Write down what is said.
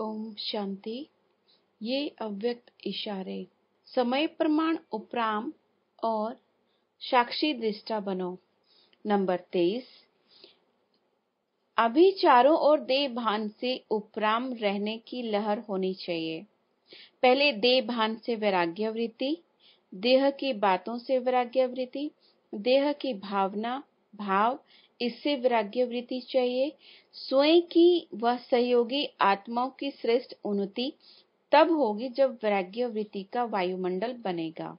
ओम शांति ये अव्यक्त इशारे समय प्रमाण उपराम और साक्षी दृष्टा बनो नंबर तेईस अभी चारों ओर दे भान से उपराम रहने की लहर होनी चाहिए पहले देह भान से वैराग्य वृत्ति देह की बातों से वैराग्य वृत्ति देह की भावना भाव इससे वैराग्य वृत्ति चाहिए स्वयं की वह सहयोगी आत्माओं की श्रेष्ठ उन्नति तब होगी जब वैराग्य वृत्ति का वायुमंडल बनेगा